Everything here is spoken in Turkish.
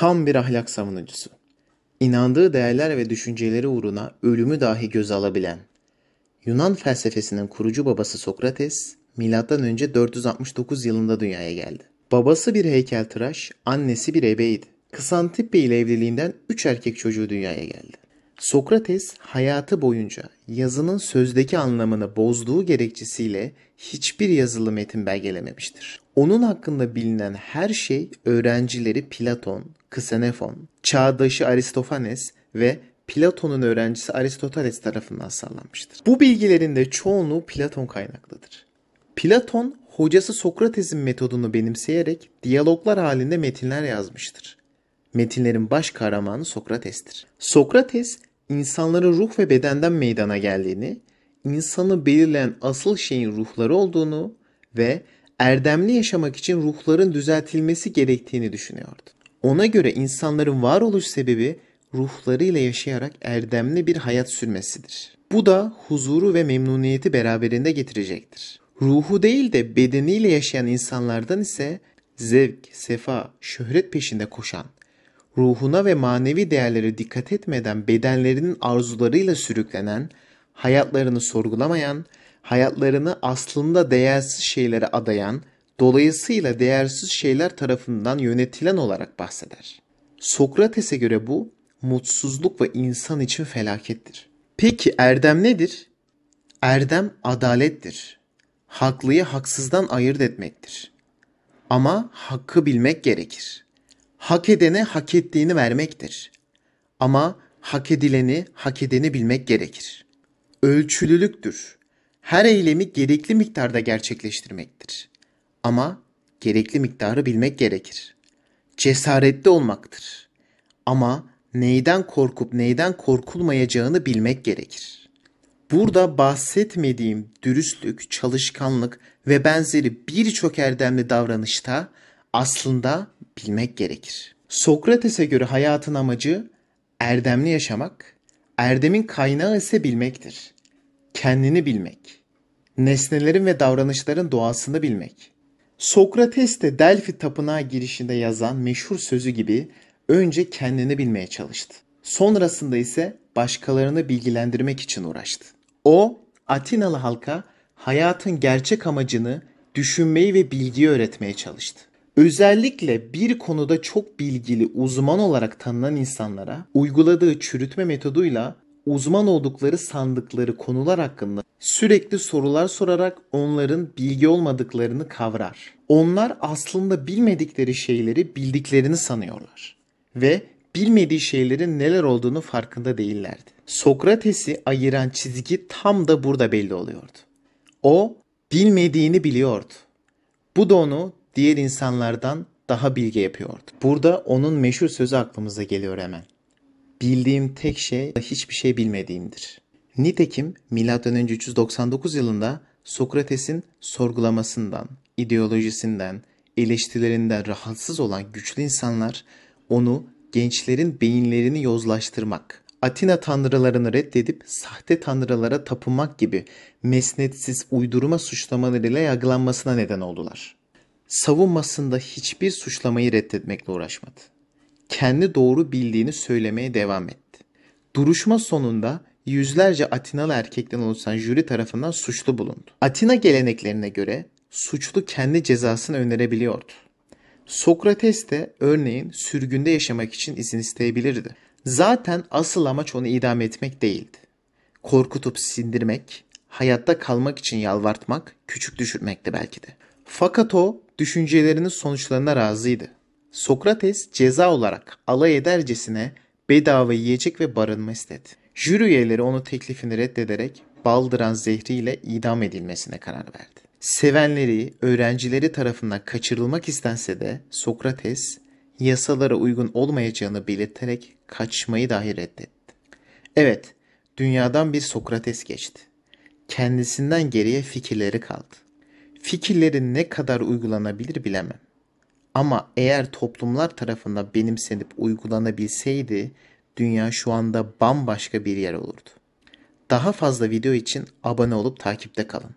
Tam bir ahlak savunucusu. İnandığı değerler ve düşünceleri uğruna ölümü dahi göze alabilen. Yunan felsefesinin kurucu babası Sokrates, M.Ö. 469 yılında dünyaya geldi. Babası bir heykeltıraş, annesi bir ebeydi. Kısantippe ile evliliğinden 3 erkek çocuğu dünyaya geldi. Sokrates hayatı boyunca yazının sözdeki anlamını bozduğu gerekçesiyle hiçbir yazılı metin belgelememiştir. Onun hakkında bilinen her şey öğrencileri Platon, Ksenefon, çağdaşı Aristofanes ve Platon'un öğrencisi Aristoteles tarafından sağlanmıştır. Bu bilgilerin de çoğunluğu Platon kaynaklıdır. Platon, hocası Sokrates'in metodunu benimseyerek diyaloglar halinde metinler yazmıştır. Metinlerin baş kahramanı Sokrates'tir. Sokrates, insanların ruh ve bedenden meydana geldiğini, insanı belirleyen asıl şeyin ruhları olduğunu ve erdemli yaşamak için ruhların düzeltilmesi gerektiğini düşünüyordu. Ona göre insanların varoluş sebebi ruhlarıyla yaşayarak erdemli bir hayat sürmesidir. Bu da huzuru ve memnuniyeti beraberinde getirecektir. Ruhu değil de bedeniyle yaşayan insanlardan ise zevk, sefa, şöhret peşinde koşan, ruhuna ve manevi değerlere dikkat etmeden bedenlerinin arzularıyla sürüklenen, hayatlarını sorgulamayan, hayatlarını aslında değersiz şeylere adayan dolayısıyla değersiz şeyler tarafından yönetilen olarak bahseder. Sokrates'e göre bu mutsuzluk ve insan için felakettir. Peki erdem nedir? Erdem adalettir. Haklıyı haksızdan ayırt etmektir. Ama hakkı bilmek gerekir. Hak edene hak ettiğini vermektir. Ama hak edileni hak edeni bilmek gerekir. Ölçülülüktür. Her eylemi gerekli miktarda gerçekleştirmektir ama gerekli miktarı bilmek gerekir. Cesaretli olmaktır. Ama neyden korkup neyden korkulmayacağını bilmek gerekir. Burada bahsetmediğim dürüstlük, çalışkanlık ve benzeri birçok erdemli davranışta aslında bilmek gerekir. Sokrates'e göre hayatın amacı erdemli yaşamak, erdemin kaynağı ise bilmektir. Kendini bilmek, nesnelerin ve davranışların doğasını bilmek, Sokrates de Delphi tapınağı girişinde yazan meşhur sözü gibi önce kendini bilmeye çalıştı. Sonrasında ise başkalarını bilgilendirmek için uğraştı. O Atinalı halka hayatın gerçek amacını düşünmeyi ve bilgiyi öğretmeye çalıştı. Özellikle bir konuda çok bilgili uzman olarak tanınan insanlara uyguladığı çürütme metoduyla uzman oldukları sandıkları konular hakkında sürekli sorular sorarak onların bilgi olmadıklarını kavrar. Onlar aslında bilmedikleri şeyleri bildiklerini sanıyorlar ve bilmediği şeylerin neler olduğunu farkında değillerdi. Sokrates'i ayıran çizgi tam da burada belli oluyordu. O bilmediğini biliyordu. Bu da onu diğer insanlardan daha bilge yapıyordu. Burada onun meşhur sözü aklımıza geliyor hemen bildiğim tek şey hiçbir şey bilmediğimdir. Nitekim M.Ö. 399 yılında Sokrates'in sorgulamasından, ideolojisinden, eleştirilerinden rahatsız olan güçlü insanlar onu gençlerin beyinlerini yozlaştırmak, Atina tanrılarını reddedip sahte tanrılara tapınmak gibi mesnetsiz uydurma suçlamalarıyla yargılanmasına neden oldular. Savunmasında hiçbir suçlamayı reddetmekle uğraşmadı kendi doğru bildiğini söylemeye devam etti. Duruşma sonunda yüzlerce Atinalı erkekten oluşan jüri tarafından suçlu bulundu. Atina geleneklerine göre suçlu kendi cezasını önerebiliyordu. Sokrates de örneğin sürgünde yaşamak için izin isteyebilirdi. Zaten asıl amaç onu idam etmek değildi. Korkutup sindirmek, hayatta kalmak için yalvartmak, küçük düşürmekti belki de. Fakat o düşüncelerinin sonuçlarına razıydı. Sokrates ceza olarak alay edercesine bedava yiyecek ve barınma istedi. Jüri üyeleri onu teklifini reddederek baldıran zehriyle idam edilmesine karar verdi. Sevenleri, öğrencileri tarafından kaçırılmak istense de Sokrates yasalara uygun olmayacağını belirterek kaçmayı dahi reddetti. Evet, dünyadan bir Sokrates geçti. Kendisinden geriye fikirleri kaldı. Fikirlerin ne kadar uygulanabilir bilemem. Ama eğer toplumlar tarafından benimsenip uygulanabilseydi dünya şu anda bambaşka bir yer olurdu. Daha fazla video için abone olup takipte kalın.